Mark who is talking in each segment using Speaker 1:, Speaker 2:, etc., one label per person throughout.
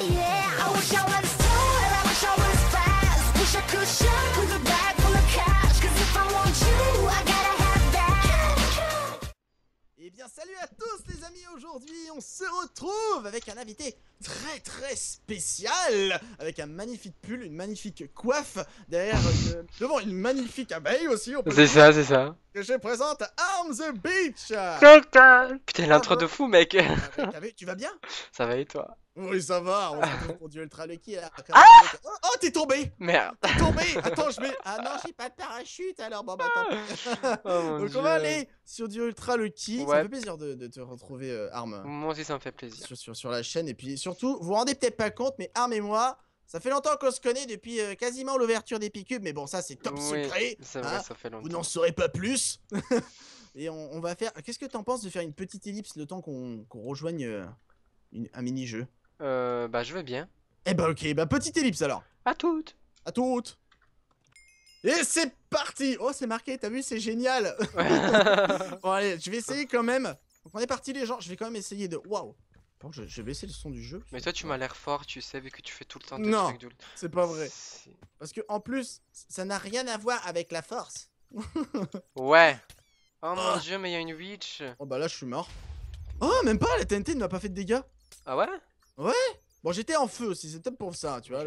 Speaker 1: Et
Speaker 2: eh bien salut à tous les amis, aujourd'hui on se retrouve avec un invité très très spécial Avec un magnifique pull, une magnifique coiffe, derrière euh, devant une magnifique abeille aussi C'est ça, c'est ça. Que je présente Arm the Beach
Speaker 1: Putain, l'intro de fou, mec.
Speaker 2: Ah, bah, tu vas bien
Speaker 1: Ça va et toi
Speaker 2: oui, ça va, on se pour du ultra lucky. Hein, ah oh, oh, t'es tombé Merde
Speaker 1: T'es tombé Attends, je mets. Ah non,
Speaker 2: j'ai pas de parachute alors, bon, bah
Speaker 1: attends. Oh, Donc, on va aller
Speaker 2: sur du ultra lucky. Ça fait plaisir de, te retrouver, euh, Arme. Moi aussi, ça me fait plaisir. Sur, la chaîne, et puis surtout, vous vous rendez peut-être pas compte, mais Arme et moi. Ça fait longtemps qu'on se connaît depuis euh, quasiment l'ouverture des mais bon, ça c'est top secret. Hein. ça fait longtemps. Vous n'en saurez pas plus. et on, va faire. Qu'est-ce que t'en penses de faire une petite ellipse le temps qu'on rejoigne euh, un mini-jeu
Speaker 1: euh, bah, je vais bien. Eh bah,
Speaker 2: ok, bah, petite ellipse alors. À toutes. À toutes. Et c'est parti Oh, c'est marqué, t'as vu, c'est génial Bon, allez, je vais essayer quand même. Donc, on est parti, les gens. Je vais quand même essayer de... Waouh bon, je, vais essayer le son du jeu.
Speaker 1: Mais toi, tu m'as l'air fort, tu sais, vu que tu fais tout le temps... Non,
Speaker 2: c'est pas vrai. Parce que en plus, ça n'a rien à voir avec la force.
Speaker 1: ouais. Oh mon ah. dieu, mais il y a une
Speaker 2: witch. Oh bah là, je suis mort. Oh, même pas, la TNT ne m'a pas fait de dégâts. Ah ouais Ouais Bon, j'étais en feu aussi, c'était pour ça, tu vois.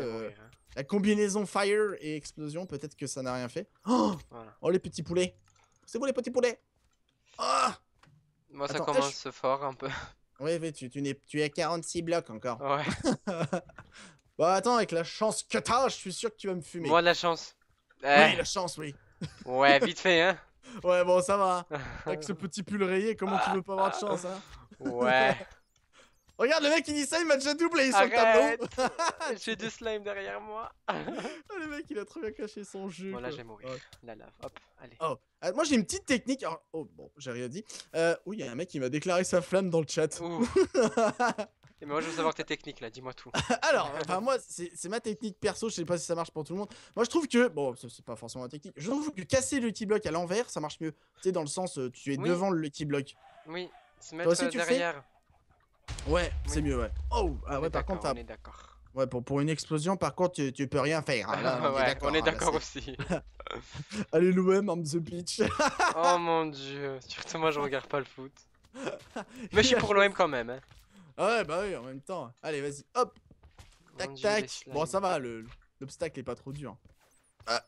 Speaker 2: La combinaison fire et explosion, peut-être que ça n'a rien fait. Oh, oh, les petits poulets C'est vous les petits
Speaker 1: poulets ah Moi, ça commence eh, fort un peu.
Speaker 2: Oui, tu, es, tu es 46 blocs encore. Ouais. bah attends, avec la chance que t'as, je suis sûr que tu vas me fumer. Moi,
Speaker 1: la chance. Eh. Ouais, la chance, oui. ouais, vite
Speaker 2: fait, hein. Ouais, bon, ça va. Avec ce petit pull rayé, comment tu veux pas avoir de chance, hein Ouais. Regarde, le mec, il dit ça, il m'a déjà doublé sur le tableau. J'ai du slime derrière moi. Oh, le mec, il a trop bien caché son
Speaker 1: jus Bon, là, j'ai mourir. La lave. Hop, allez.
Speaker 2: Oh. Euh, moi, j'ai une petite technique. Oh, bon, j'ai rien dit. Euh, oui, il y a un mec qui m'a déclaré sa flamme dans le chat. Mais
Speaker 1: moi, je veux savoir tes techniques là, dis-moi tout.
Speaker 2: Alors, enfin, moi, c'est ma technique perso, je sais pas si ça marche pour tout le monde. Moi, je trouve que, bon, c'est pas forcément ma technique, je trouve que casser le T-block à l'envers, ça marche mieux. Tu sais, dans le sens, euh, tu es devant le T-block.
Speaker 1: Oui, se mettre derrière.
Speaker 2: Ouais, c'est mieux, ouais.
Speaker 1: Oh, ah ouais, par contre, on est d'accord.
Speaker 2: Ouais, pour, pour une explosion, par contre, tu, peux rien faire. on, ouais, est on est d'accord ah, aussi. Allez, l'OM, on the beach
Speaker 1: oh mon dieu, surtout moi, je regarde pas le foot. Mais je suis pour l'OM quand même. Hein. Ah ouais, bah oui, en même temps. Allez, vas-y,
Speaker 2: hop. Tac, tac. Bon, ça va, l'obstacle est pas trop dur. Ah.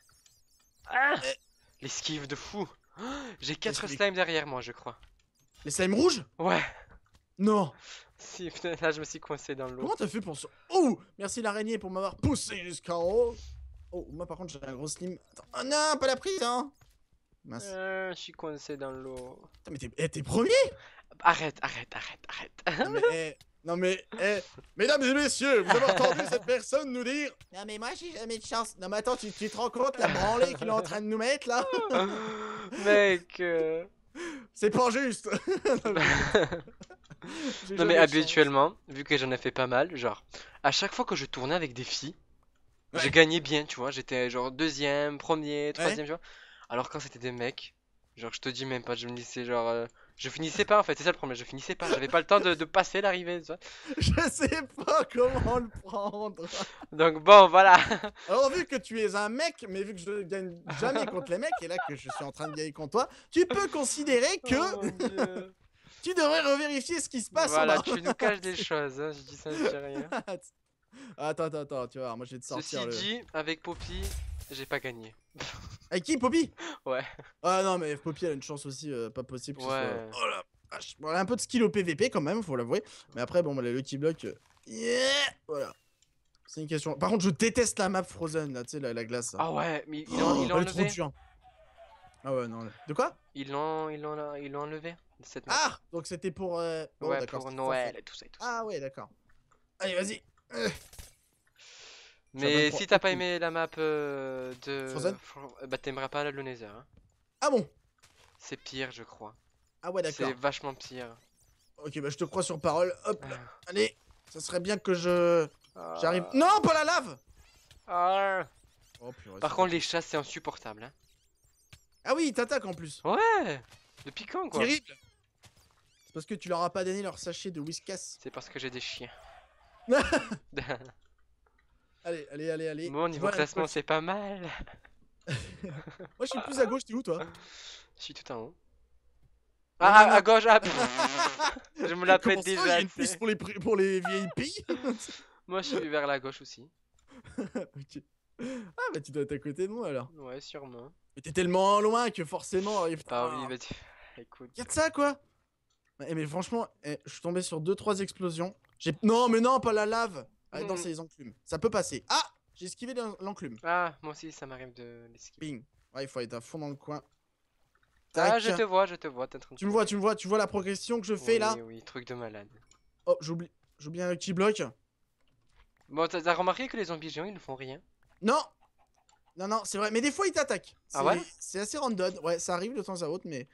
Speaker 2: ah.
Speaker 1: Eh. L'esquive de fou.
Speaker 2: J'ai 4 slimes
Speaker 1: derrière moi, je crois. Les slimes rouges Ouais. Non. Si, là je me suis coincé dans l'eau. Comment t'as fait
Speaker 2: pour ça Oh Merci l'araignée pour m'avoir poussé jusqu'en haut Oh, moi par contre j'ai un gros slim. Attends. Oh non, pas la prise hein
Speaker 1: Mince. Euh, je suis coincé dans l'eau. Putain, mais
Speaker 2: t'es eh, premier Arrête, arrête, arrête, arrête. Non mais, eh, non, mais eh, mesdames et messieurs, vous avez entendu cette personne nous dire Non mais moi j'ai jamais de chance. Non mais attends, tu, tu te rends compte la branlée qu'il est en train de nous mettre là Mec. Euh. C'est pas juste. non, mais non mais habituellement,
Speaker 1: vu que j'en ai fait pas mal, genre, à chaque fois que je tournais avec des filles, j'ai gagné bien, tu vois, j'étais genre deuxième, premier, troisième, tu vois. Alors quand c'était des mecs, genre je te dis même pas, je me disais genre... Euh, je finissais pas en fait, c'est ça le problème, je finissais pas, j'avais pas le temps de, passer l'arrivée, tu vois.
Speaker 2: Je sais pas comment le prendre.
Speaker 1: Donc bon, voilà.
Speaker 2: Alors vu que tu es un mec, mais vu que je gagne jamais contre les mecs, et là que je suis en train de gagner contre toi, tu peux considérer que... Oh, tu devrais revérifier ce qui se passe. Voilà, tu nous caches des
Speaker 1: choses. Hein. Je dis ça, je rien. attends, attends, attends, tu vois, moi je vais te sortir. Ceci dit, avec Poppy, j'ai pas gagné. Avec qui, Poppy
Speaker 2: Ouais. Ah non, mais Poppy elle a une chance aussi, euh, pas possible. Ouais. Soit... Oh la vache. Bon, elle a un peu de skill au PVP quand même, faut l'avouer. Mais après, bon, bah, Lucky Block. Euh, yeah Voilà. C'est une question. Par contre, je déteste la map Frozen, là, tu sais, la, glace. Ah ouais, mais il, oh, l'a enlevé. Ah ouais, non. De quoi
Speaker 1: Ils l'ont enlevé ah Donc c'était pour. Euh... Oh, ouais, pour Noël et tout ça et tout Ah ouais, d'accord. Allez, vas-y. Euh.
Speaker 2: Mais si t'as pas
Speaker 1: aimé la map euh, de. Frozen euh, Bah t'aimeras pas la Nether. Hein. Ah bon C'est pire, je crois. Ah ouais, d'accord. C'est vachement pire.
Speaker 2: Ok, bah je te crois sur parole. Hop ah. Allez, ça serait bien que je. Ah. J'arrive. Non, pas la lave
Speaker 1: ah. Oh, Par contre, les chats c'est insupportable. Hein.
Speaker 2: Ah oui, il t'attaque en plus. Ouais, Le piquant quoi. C'est parce que tu leur as pas donné leur sachet de whiskas. C'est parce que j'ai des chiens. allez, allez, allez, allez. Bon, niveau classement, c'est
Speaker 1: pas mal. Moi, je suis plus à gauche, t'es où toi Je suis tout en haut.
Speaker 2: Ah, ah à, gauche, ah, Je me la déjà. une plus pour les, VIP
Speaker 1: Moi, je suis vers la gauche aussi. Ah,
Speaker 2: bah tu dois être à côté de moi alors.
Speaker 1: Ouais, sûrement.
Speaker 2: Mais t'es tellement loin que forcément. Ah oui,
Speaker 1: mais tu. Écoute.
Speaker 2: de ça quoi eh, mais franchement, eh, je suis tombé sur 2-3 explosions. Non, mais non, pas la lave ah, mm. dans ces enclumes. Ça peut passer. Ah
Speaker 1: J'ai esquivé l'enclume. Ah, moi aussi, ça m'arrive de l'esquiver. Ouais, il faut être à fond dans le coin. Ah, je te vois, je te vois. tu me vois, tu me
Speaker 2: vois, tu vois la progression que je fais là
Speaker 1: Oui, truc de malade.
Speaker 2: Oh, j'oublie j'oublie un petit bloc.
Speaker 1: Bon, t'as remarqué que les zombies géants, ils ne font rien
Speaker 2: Non Non, non, c'est vrai. Mais des fois, ils t'attaquent. Ah ouais C'est assez random. Ouais, ça arrive de temps à autre, mais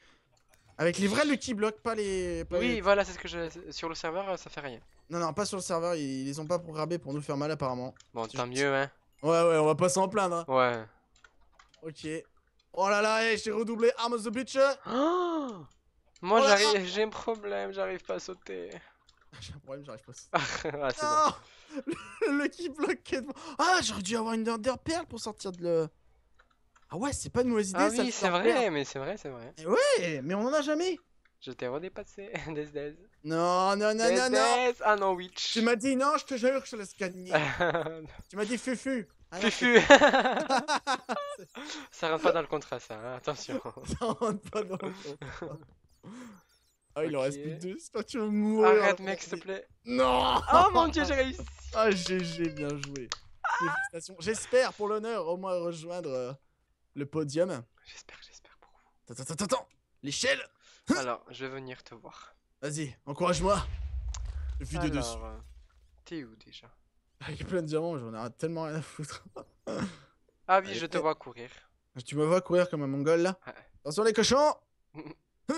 Speaker 2: avec les vrais Lucky
Speaker 1: Blocks, pas les. oui, voilà, c'est ce que je. Sur le serveur, euh, ça fait rien.
Speaker 2: Non, non, pas sur le serveur, ils, les ont pas programmés pour nous faire mal apparemment.
Speaker 1: Bon, tant mieux, hein. Ouais, ouais, on va pas s'en plaindre. Hein. Ouais.
Speaker 2: Ok. Oh là là, j'ai redoublé Arm of the Bitch. Oh Moi, oh j'arrive, j'ai
Speaker 1: un problème, j'arrive pas à sauter. j'ai un problème, j'arrive pas à sauter.
Speaker 2: ah, c'est bon. Lucky Block Ah, j'aurais dû avoir une dernière perle pour sortir de le. Ah ouais, c'est pas une mauvaise ah idée. Ah oui, c'est vrai,
Speaker 1: mais c'est vrai, c'est vrai.
Speaker 2: ouais, mais on en a jamais. Je t'ai
Speaker 1: redépassé, Des Des. Non, non, non, non, non.
Speaker 2: Ah non, Witch. Tu m'as dit non, je te jure que je te laisse gagner.
Speaker 1: tu m'as dit Fufu. Ah fufu. ça rentre pas dans le contrat, ça, hein, attention. ça rentre pas dans le contrat.
Speaker 2: Ah, il en reste plus deux, j'espère que tu vas mourir. Arrête, mec, s'il te plaît. Non Oh mon dieu, j'ai réussi. Ah, GG, bien joué. J'espère pour l'honneur au moins rejoindre euh, le podium. J'espère, j'espère pour vous. Attends,
Speaker 1: attends, attends L'échelle hein Alors, je vais venir te voir.
Speaker 2: Vas-y, encourage-moi Je suis de dessus.
Speaker 1: Euh, t'es où déjà
Speaker 2: Avec plein de diamants, j'en ai tellement rien à foutre.
Speaker 1: ah oui, je te vois courir.
Speaker 2: Tu me vois courir comme un mongol là Attention les cochons
Speaker 1: hein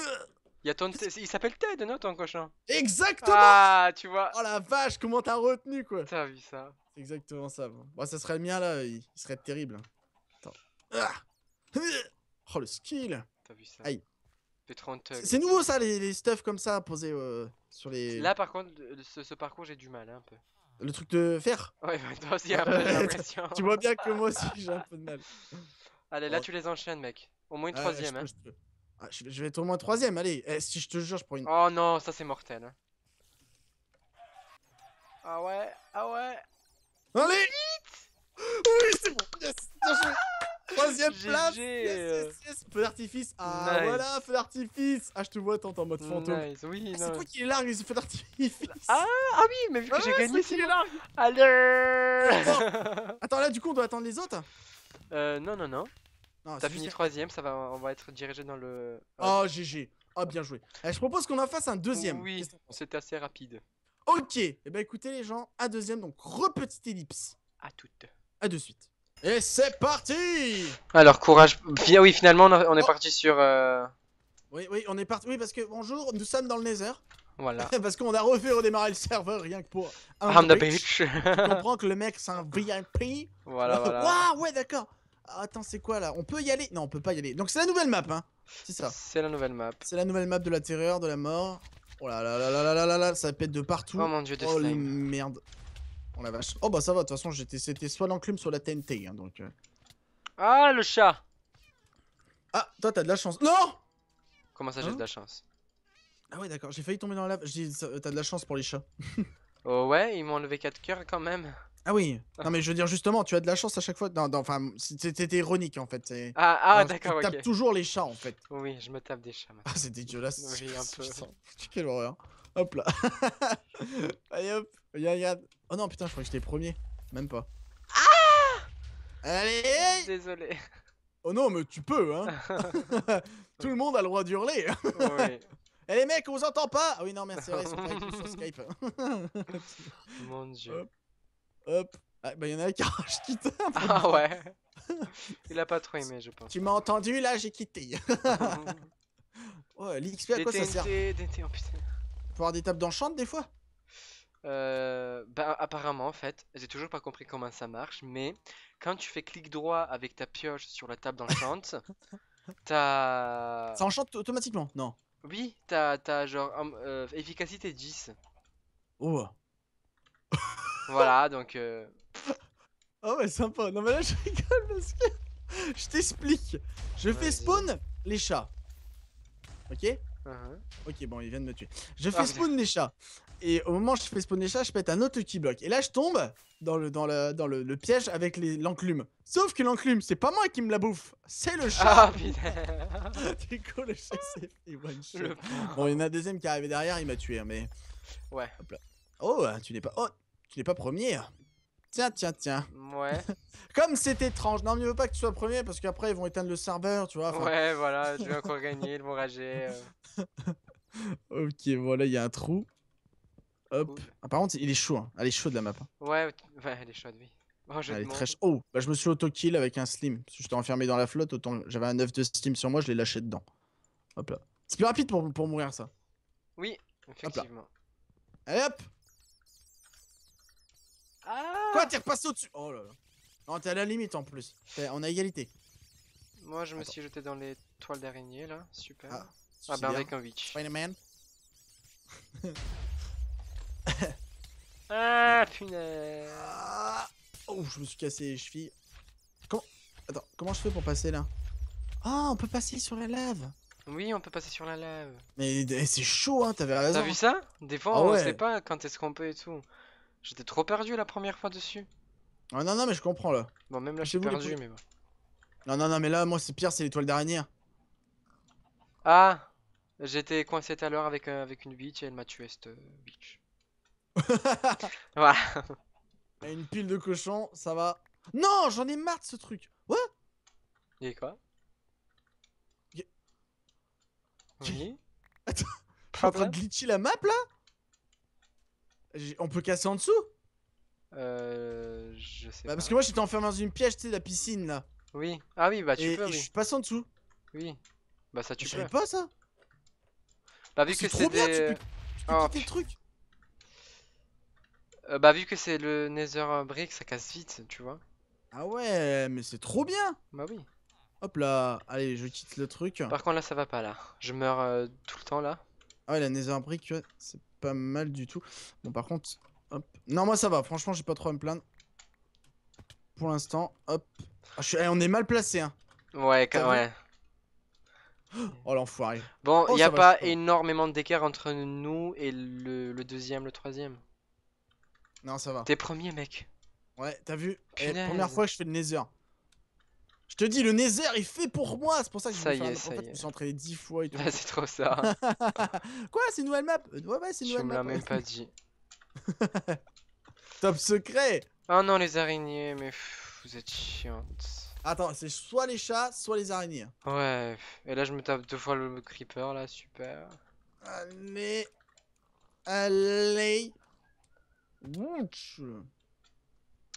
Speaker 1: Il, ton... Il s'appelle Ted, non, ton cochon Exactement Ah, tu vois Oh la
Speaker 2: vache, comment t'as retenu, quoi T'as vu ça exactement ça. Bon, ça serait le mien, là, il serait terrible. Hein. Ah. oh le skill T'as vu ça Aïe.
Speaker 1: C'est nouveau ça, les,
Speaker 2: les stuffs comme ça posés euh, sur les. Là
Speaker 1: par contre, ce, parcours j'ai du mal hein, un peu.
Speaker 2: Le truc de fer Ouais, bah, toi aussi, un peu l'impression. tu vois bien que moi aussi j'ai un peu de mal.
Speaker 1: Allez, là oh. tu les enchaînes, mec. Au moins une euh, troisième. je, hein. Ah,
Speaker 2: vais être au moins troisième, allez. Eh, si je te
Speaker 1: jure, je prends une. Oh non, ça c'est mortel. Hein. Ah ouais, ah ouais.
Speaker 2: Allez Oui, c'est bon. Troisième place euh. yes, Feu d'artifice Ah voilà, feu d'artifice Ah je te vois, tente en mode fantôme. oui, ah, c'est toi qui est largue les feux d'artifice ah, ah oui, mais vu que j'ai ah, gagné, c'est Allez attends. là du coup on doit attendre les autres
Speaker 1: Euh, non, non, non. T'as fini troisième, ça va, on va être dirigé dans le... Oh, ah,
Speaker 2: GG Ah bien joué eh, Je propose qu'on en fasse un deuxième Oui,
Speaker 1: c'était assez rapide.
Speaker 2: Ok, et eh ben écoutez les gens, à deuxième, donc re-petite ellipse. A toute A de suite. Et c'est parti
Speaker 1: Alors courage. Oui, finalement, on est oh. parti sur. Euh,
Speaker 2: oui, oui, on est parti. Oui, parce que bonjour, nous sommes dans le Nether. Voilà. parce qu'on a refait redémarrer le serveur rien que pour. un I'm the bitch. comprends que le mec c'est un VIP. voilà, voilà. Waouh, ouais, d'accord. Attends, c'est quoi là On peut y aller Non, on peut pas y aller. Donc c'est la nouvelle map, hein. C'est ça. C'est la nouvelle map. C'est la nouvelle map de la terreur, de la mort. Oh là là là là là là là, là, ça pète de partout. Oh mon dieu, de Oh les Oh Oh bah ça va, de toute façon c'était soit l'enclume, soit la TNT. Hein, donc, euh. Ah le chat Ah, toi t'as de la chance. Non
Speaker 1: Comment ça j'ai de hein la chance
Speaker 2: Ah ouais d'accord, j'ai failli tomber dans la lave. t'as de la chance pour les chats.
Speaker 1: oh ouais, ils m'ont enlevé 4 coeurs quand même.
Speaker 2: Ah oui, non mais je veux dire justement, tu as de la chance à chaque fois. Non, enfin, c'était ironique en fait. Ah, ah d'accord, ok. Tu tapes toujours
Speaker 1: les chats en fait. Oui, je me tape des chats. Ah, c'est dégueulasse. Oui, un peu.
Speaker 2: Quelle horreur. Hop là. Allez hop, regarde, regarde. Oh non, putain, je croyais que j'étais premier. Même pas. Ah Allez Désolé. Oh non, mais tu peux, hein Tout le monde a le droit d'hurler. oui. Eh les mecs, on vous entend pas Ah oui, non, merci, ils sont pas avec sur Skype.
Speaker 1: Mon dieu. Hop. Hop. Ah, bah, y'en a un qui un peu Ah ouais. Il a pas trop aimé, je pense. Tu m'as
Speaker 2: entendu, là, j'ai quitté.
Speaker 1: oh, l'XP, à quoi ça sert DT, oh putain.
Speaker 2: Pour avoir des tables d'enchant des fois
Speaker 1: euh, bah, apparemment, en fait, j'ai toujours pas compris comment ça marche, mais quand tu fais clic droit avec ta pioche sur la table d'enchant, t'as. Ça
Speaker 2: enchante automatiquement, non
Speaker 1: Oui, t'as, t'as genre euh, efficacité 10. Oh Voilà, donc.
Speaker 2: Oh ouais, sympa. Non, mais là, je rigole parce que. je t'explique. Je fais spawn les chats. Ok uh-huh. Ok, bon, ils viennent me tuer. Je fais ah, spawn les chats. Et au moment où je fais spawner chat, je pète un autre qui bloque. Et là, je tombe dans le, dans le, dans le, piège avec l'enclume. Sauf que l'enclume, c'est pas moi qui me la bouffe, c'est le chat. Ah putain. du le chat one shot. Bon, il y en a un deuxième qui est arrivé derrière, il m'a tué, hein, mais. Ouais. Hop là. Oh, tu n'es pas. Oh, tu n'es pas premier. Tiens, tiens, tiens. Ouais. Comme c'est étrange. Non, mais il veut pas que tu sois premier parce qu'après ils vont éteindre le serveur, tu vois. Ouais, voilà, tu vas encore gagner, ils vont
Speaker 1: rager. Euh.
Speaker 2: ok, voilà, il y a un trou. Hop. Ah, par contre, il est chaud. Hein. Elle est chaude la map. Hein.
Speaker 1: Ouais, elle est chaude, oui. Oh, je Elle
Speaker 2: Oh, bah, je me suis auto-kill avec un slim. Parce que j'étais enfermé dans la flotte, autant j'avais un 9 de slim sur moi, je l'ai lâché dedans. Hop là. C'est plus rapide pour, pour mourir ça. Oui, effectivement. Allez hop Ah Quoi, t'es repassé au-dessus Oh là là. Non, t'es à la limite en plus. On a égalité.
Speaker 1: Moi, je me suis jeté dans les toiles d'araignée, là. Super. Ah, ah bah, avec un
Speaker 2: witch. Spider-Man.
Speaker 1: Euh, ah,
Speaker 2: oh, je me suis cassé les chevilles. Comment Attends, comment je fais pour passer là Ah, on peut passer sur la lave.
Speaker 1: Oui, on peut passer sur la lave.
Speaker 2: Mais eh, c'est chaud, hein, t'avais raison. T'as vu ça Des
Speaker 1: fois, ah on sait pas quand est-ce qu'on peut et tout. J'étais trop perdu la première fois dessus.
Speaker 2: Ah non, non, mais je comprends là. Bon,
Speaker 1: même là, je suis perdu, mais bon.
Speaker 2: Non, non, non, mais là, moi, c'est pire, c'est l'étoile d'araignée.
Speaker 1: Ah J'étais coincé tout à l'heure avec, euh, avec une bitch et elle m'a tué cette euh, bitch voilà. Une pile de cochons, ça va. Non, j'en ai marre de ce truc. What
Speaker 2: Il est quoi y...
Speaker 1: Oui. Attends,
Speaker 2: je suis en train de glitcher la map là On peut casser en dessous
Speaker 1: Euh. Je sais bah,
Speaker 2: pas. Parce que moi j'étais enfermé dans une piège, tu sais, la piscine là.
Speaker 1: Oui. Ah oui, bah tu peux. Et je passe en dessous. Oui. Bah ça tu peux. Je pas ça. Bah vu que c'est des. Bien, tu peux, oh, quitter le truc. Euh, bah, vu que c'est le Nether Brick, ça casse vite, tu vois.
Speaker 2: Ah ouais, mais c'est trop bien Bah oui. Hop là, allez, je quitte le truc. Par
Speaker 1: contre, là, ça va pas, là. Je meurs euh, tout le temps, là.
Speaker 2: Ah ouais, la Nether Brick, c'est pas mal du tout. Bon, par contre, hop. Non, moi, ça va. Franchement, j'ai pas trop à me plaindre. Pour l'instant, hop. Ah, eh, on est mal placé, hein.
Speaker 1: Ouais, quand... Oh l'enfoiré. Bon, il oh, n'y a pas énormément énormément d'écart entre nous et le deuxième, le troisième.
Speaker 2: Non, ça va. T'es premier, mec. Ouais, t'as vu la eh, Première fois que je fais le Nether. Je te dis, le Nether il fait pour moi, c'est pour ça que je, me, suis entraîné 10 fois et tout. c'est trop ça. Hein. Quoi, c'est une nouvelle map euh, Ouais, ouais,
Speaker 1: c'est une nouvelle map. Je me même pas
Speaker 2: dit. Top
Speaker 1: secret oh non, les araignées, mais vous êtes chiantes. Attends, c'est soit les chats,
Speaker 2: soit les araignées.
Speaker 1: Ouais, et là je me tape deux fois le creeper là, super. Allez,
Speaker 2: allez,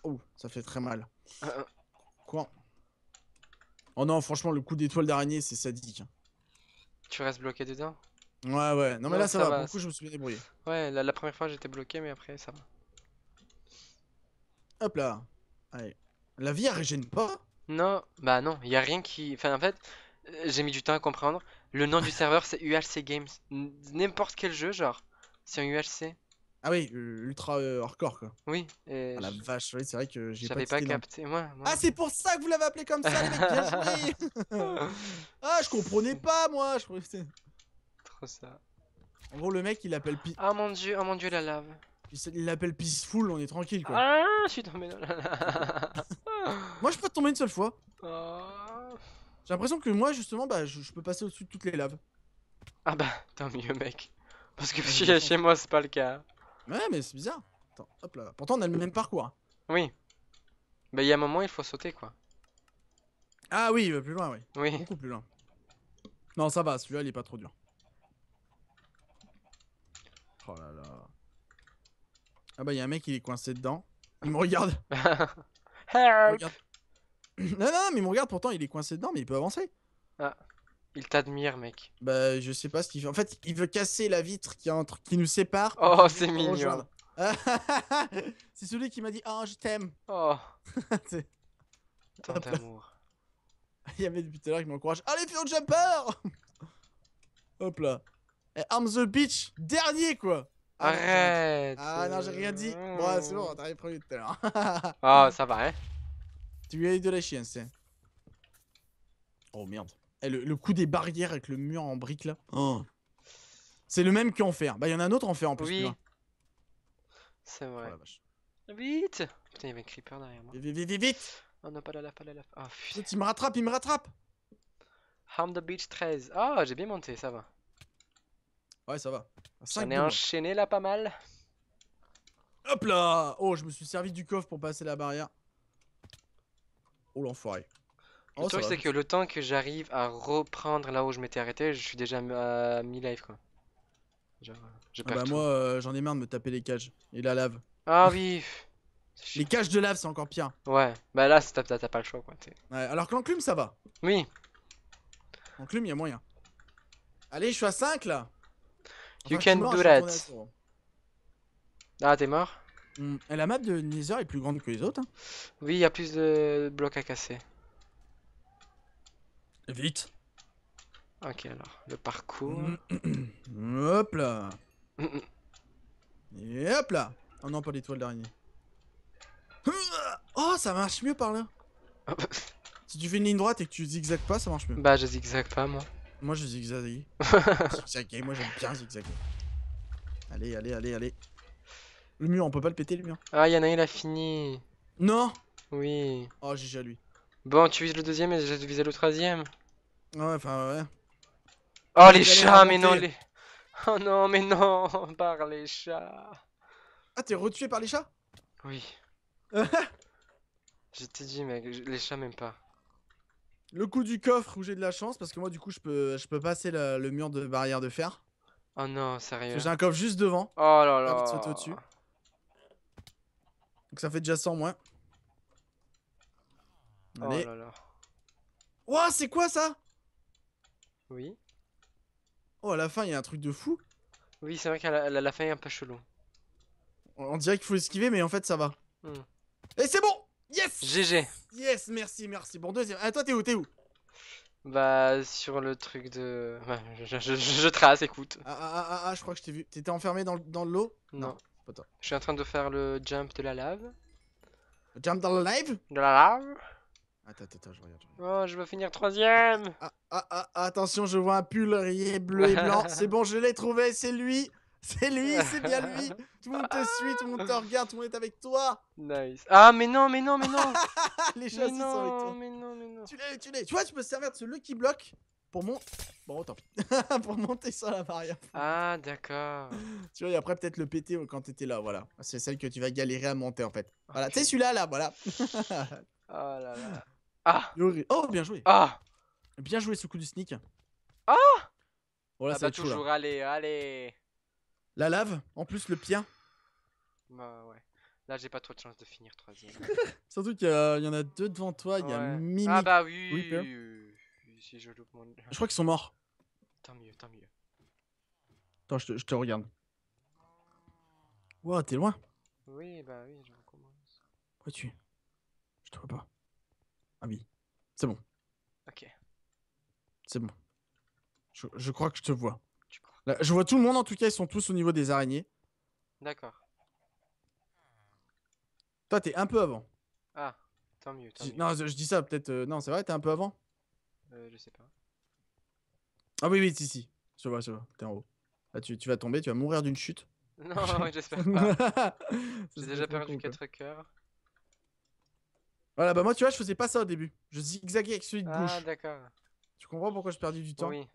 Speaker 2: Oh, ça fait très mal. Quoi Oh non, franchement, le coup d'étoile d'araignée, c'est sadique.
Speaker 1: Tu restes bloqué dedans
Speaker 2: Ouais, ouais. Non, mais là, ça, va. Beaucoup, je me suis bien débrouillé.
Speaker 1: Ouais, la, première fois, j'étais bloqué, mais après, ça va. Hop là. Allez. La vie, elle régène pas Non, bah non. Il y a rien qui... Enfin, en fait, euh, j'ai mis du temps à comprendre. Le nom du serveur, c'est UHC Games. N'importe quel jeu, genre. C'est un UHC.
Speaker 2: Ah oui, ultra euh, hardcore quoi. Oui. Et ah, la vache, c'est vrai que j'ai pas, capté.
Speaker 1: Moi, Ah, c'est
Speaker 2: pour ça que vous l'avez appelé comme ça, les mecs, bien joué Ah, je comprenais pas moi, je Trop ça. En gros, le mec il l'appelle pi Ah mon dieu, ah mon dieu, la lave. Il l'appelle Peaceful, on est tranquille quoi.
Speaker 1: Ah, je suis tombé dans la lave.
Speaker 2: moi, je peux tomber une seule fois. Oh. J'ai l'impression que moi, justement, bah, je, je peux passer au-dessus de toutes les laves. Ah bah, tant mieux, mec.
Speaker 1: Parce que chez moi, c'est pas le cas. Ouais, mais c'est bizarre. Attends, hop là. Pourtant, on a le même parcours. Hein. Oui. Bah, il y a un moment, il faut sauter, quoi.
Speaker 2: Ah oui, il euh, va plus loin, oui. Oui. Beaucoup plus loin. Non, ça va, celui-là, il est pas trop dur. Oh là là. Ah bah, il y a un mec, il est coincé dedans. Il me regarde. non, non, mais il me regarde, pourtant, il est coincé dedans, mais il peut avancer. Ah. Il t'admire, mec. Bah, je sais pas ce qu'il fait. En fait, il veut casser la vitre qui, entre... qui nous sépare. Oh, oh c'est mignon. c'est celui qui m'a dit Oh, je t'aime. Oh. Tant d'amour. Il y avait depuis tout à l'heure qui m'encourage. Allez, pion jumper Hop là. Et eh, the bitch dernier quoi. Arrête. Ah non, j'ai rien dit. Bon, c'est bon, t'arrives prévu tout à l'heure. oh, ça va, hein. Tu lui as eu de la chienne, c'est. Oh merde. Eh, le, coup des barrières avec le mur en brique là. Oh. C'est le même qu'en fer. Bah, il y en a un autre en fer en plus. Oui.
Speaker 1: C'est oh, vrai. vite Putain, il y un creeper derrière moi. Vite, vite, vite Oh non, pas la lave, pas la oh,
Speaker 2: putain. Il me rattrape, il me rattrape
Speaker 1: Harm the Beach 13. Ah, j'ai bien monté, ça va. Ouais,
Speaker 2: ça va. On est
Speaker 1: enchaîné là pas mal.
Speaker 2: Hop là Oh, je me suis servi du coffre pour passer la barrière. Oh l'enfoiré le oh, truc, c'est que
Speaker 1: le temps que j'arrive à reprendre là où je m'étais arrêté, je suis déjà à mi-life quoi. Euh, ah bah moi,
Speaker 2: euh, j'en ai marre de me taper les cages et la lave. Ah oui! Les cages de lave, c'est encore pire.
Speaker 1: Ouais, bah là, t'as pas le choix quoi. Ouais, alors que l'enclume, ça va.
Speaker 2: Oui. L'enclume, y moyen. Allez, je suis à 5 là.
Speaker 1: you can do that. Ah, t'es mort? Hmm. Et la map de Nether est plus grande que les autres. Hein. Oui, il y plus de blocs à casser. Vite. Ok, alors,
Speaker 2: le parcours. Mm, mm, mm. Hop là. Et hop là. Oh non, pas l'étoile dernier. Ah, oh, ça marche mieux par là. si tu fais une ligne droite et que tu zigzags pas, ça marche mieux. Bah, je zigzag pas, moi. Moi, je zigzague. moi, j'aime bien zigzaguer. Allez, allez, allez, allez. Le mur, on peut pas le péter, le mur.
Speaker 1: Ah, y'en a un, il a fini. Non Oui. Oh, j'ai à lui. Bon, tu vises le deuxième et je visé le troisième. Ouais, enfin, ouais. Oh, les chats, mais non, les... Oh non, mais non, par les chats. Ah, t'es retué par les chats Oui. je t'ai dit, mec, les chats m'aiment pas. Le coup
Speaker 2: du coffre où j'ai de la chance, parce que moi, du coup, je peux, je peux passer le mur de barrière de fer.
Speaker 1: Oh non, sérieux. J'ai un coffre juste devant. Oh là là. au-dessus.
Speaker 2: Donc ça fait déjà 100 moins. Oh allez. Oh là là. c'est quoi ça oui.
Speaker 1: Oh, à la fin, il y a un truc de fou. Oui, c'est vrai qu'à la, fin, il y a un peu chelou.
Speaker 2: On, dirait qu'il faut esquiver, mais en fait, ça va.
Speaker 1: Hmm. Et c'est bon Yes GG Yes, merci, merci. Bon, deuxième.
Speaker 2: Ah, toi, t'es où T'es où
Speaker 1: Bah, sur le truc de. Ouais, je, trace, écoute. Ah, ah, ah, ah, ah je crois que je t'ai vu. T'étais enfermé dans, dans l'eau Non. Je suis en train de faire le jump de la lave. jump dans la lave De la lave Attends, ah, attends, je regarde.
Speaker 2: Oh, je veux finir troisième ah, ah, Attention, je vois un pull bleu et blanc. c'est bon, je l'ai trouvé, c'est lui C'est lui, c'est bien lui Tout le monde te suit, tout le monde te regarde, tout le monde est avec toi Nice.
Speaker 1: Ah, mais non, mais non, mais non Les choses, sont avec toi.
Speaker 2: non, non. Tu l'es, tu l'es. Tu vois, je peux servir de ce Lucky Block
Speaker 1: pour mon... Bon, tant pis. pour monter sur la barrière. Ah, d'accord.
Speaker 2: tu vois, et après, peut-être le péter quand t'étais là, voilà. C'est celle que tu vas galérer à monter, en fait. Voilà, tu sais, celui-là, là, voilà. Oh là là. Ah Oh, bien joué Ah Bien joué ce coup du sneak. Ah Oh ah ça va bah toujours,
Speaker 1: aller, allez,
Speaker 2: La lave, en plus le pire
Speaker 1: Bah ouais. Là, j'ai pas trop de chance de finir troisième.
Speaker 2: Surtout qu'il y, en a deux devant toi, il y a Mimi. Ah bah oui, e.
Speaker 1: si je Je crois qu'ils sont morts. Tant mieux, tant mieux.
Speaker 2: Attends, je te, regarde. Wow, t'es loin
Speaker 1: Oui, bah oui, je recommence.
Speaker 2: Quoi tu... Je te vois pas. Ah oui. C'est bon. Ok. C'est bon. Je, crois que je te vois. je vois tout le monde en tout cas, ils sont tous au niveau des araignées. D'accord. Toi, t'es un peu avant.
Speaker 1: Ah, tant mieux. Non, je, dis
Speaker 2: ça peut-être. Euh, non, c'est vrai, t'es un peu avant euh, Je sais pas. Ah oui, oui, si, si. Je vois, je vois. T'es en haut. tu, tu vas tomber, tu vas mourir d'une chute. Non, j'espère pas. J'ai déjà perdu 4 coeurs. Voilà, bah moi, tu vois, je faisais pas ça au début. Je zigzaguais avec celui de ah, gauche. Ah,
Speaker 1: d'accord. Tu comprends pourquoi je perdu du temps Oui.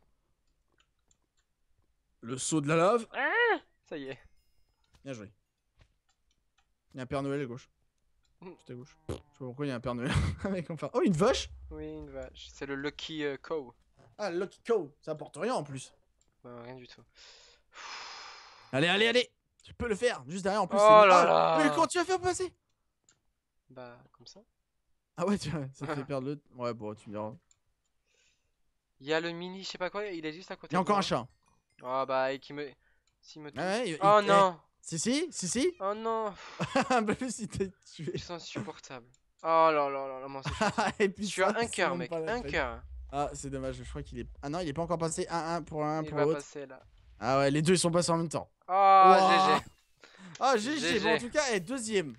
Speaker 1: Le saut de la lave. Ah ça y est.
Speaker 2: Bien joué. Il y a un Père Noël à gauche. C'était mm. gauche. Je vois pourquoi il y a un Père Noël avec enfin. Oh, une vache
Speaker 1: Oui, une vache. C'est le Lucky euh, Cow. Ah, Lucky Cow. Ça apporte rien en plus. Bah, rien du tout. allez, allez, allez Tu peux le faire Juste derrière en plus. Oh là là Mais quand
Speaker 2: tu vas faire passer
Speaker 1: Bah, comme ça.
Speaker 2: Ah ouais, tu vois, ça te fait ah. perdre le. Ouais, bon, tu me diras.
Speaker 1: Il y a le mini, je sais pas quoi, il est juste à côté. Il y a encore un chat. Oh bah, et qui me. S'il me touche. Ah ouais, oh non eh, Si, si, si, si. Oh non Un peu si t'es tué. Je sont insupportable. Oh là là là là, moi, c'est tu Et as un cœur, mec, un cœur.
Speaker 2: Ah, c'est dommage, je crois qu'il est. Ah non, il est pas encore passé 1-1 pour 1 Il pour va passer là. Ah ouais, les deux ils sont passés en même temps. Oh, GG. Ah, GG, GG. bon, en tout cas, est deuxième.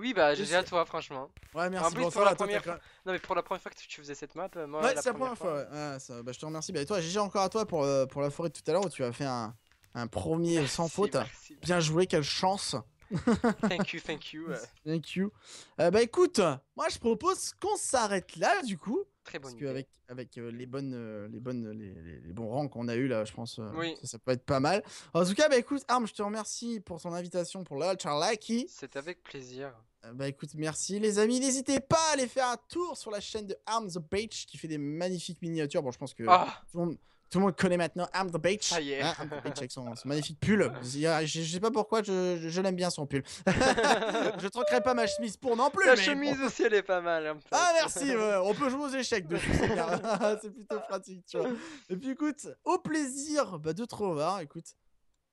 Speaker 1: Oui, bah GG à toi, franchement. Ouais, merci. plus, pour la première... non, mais pour la première fois que tu faisais cette map, euh, moi. Ouais, c'est la première fois.
Speaker 2: Ouais. Ah, bah, je te remercie. Bah, et toi, GG encore à toi pour, euh, pour la forêt de tout à l'heure où tu as fait un, un premier sans faute. Bien joué, quelle chance.
Speaker 1: thank you, thank you.
Speaker 2: Thank you. Euh, bah écoute, moi je propose qu'on s'arrête là du coup. Très bonne parce qu'avec avec, avec les bonnes les bonnes les, bons rangs qu'on a eu là je pense ça, peut être pas mal en tout cas bah écoute Arm je te remercie pour ton invitation pour le Lucky
Speaker 1: c'est avec plaisir
Speaker 2: euh, bah écoute, merci les amis. N'hésitez pas à aller faire un tour sur la chaîne de Arms the Beach qui fait des magnifiques miniatures. Bon, je pense que ah. tout, le monde, connaît maintenant Arm the Beach. Ah, the Beach avec son, magnifique pull. Je, sais pas pourquoi, je, l'aime bien son pull. je troquerai pas ma chemise pour non plus. La chemise
Speaker 1: aussi, elle est pas mal. Ah
Speaker 2: merci, on peut jouer aux échecs dessus. C'est plutôt pratique, tu vois. Et puis écoute, au plaisir bah, de te revoir. Écoute.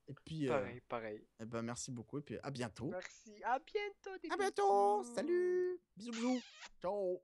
Speaker 2: Et puis, euh, pareil, pareil. Eh ben, merci beaucoup et puis à bientôt. Merci, à bientôt. À bientôt, salut. Bisous, bisous. Ciao.